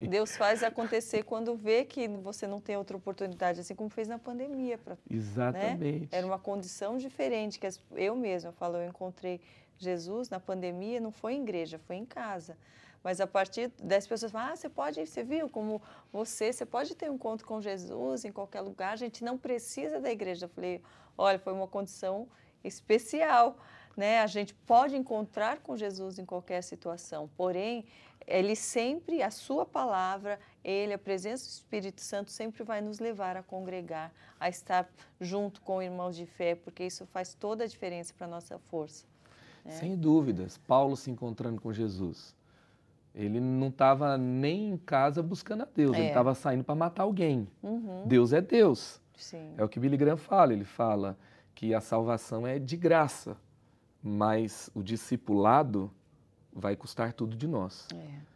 Deus faz acontecer quando vê que você não tem outra oportunidade, assim como fez na pandemia. Pra, né? Exatamente. Né? Era uma condição diferente que as, eu mesma falei, falo, eu encontrei Jesus na pandemia, não foi em igreja, foi em casa. Mas a partir das pessoas falam, ah, você pode, você viu como você, você pode ter um encontro com Jesus em qualquer lugar, a gente não precisa da igreja. Eu falei, olha, foi uma condição especial. Né? A gente pode encontrar com Jesus em qualquer situação, porém, ele sempre, a sua palavra, ele, a presença do Espírito Santo sempre vai nos levar a congregar, a estar junto com irmãos de fé, porque isso faz toda a diferença para a nossa força. Né? Sem dúvidas, Paulo se encontrando com Jesus. Ele não estava nem em casa buscando a Deus, é. ele estava saindo para matar alguém. Uhum. Deus é Deus. Sim. É o que Billy Graham fala, ele fala, que a salvação é de graça, mas o discipulado vai custar tudo de nós. É.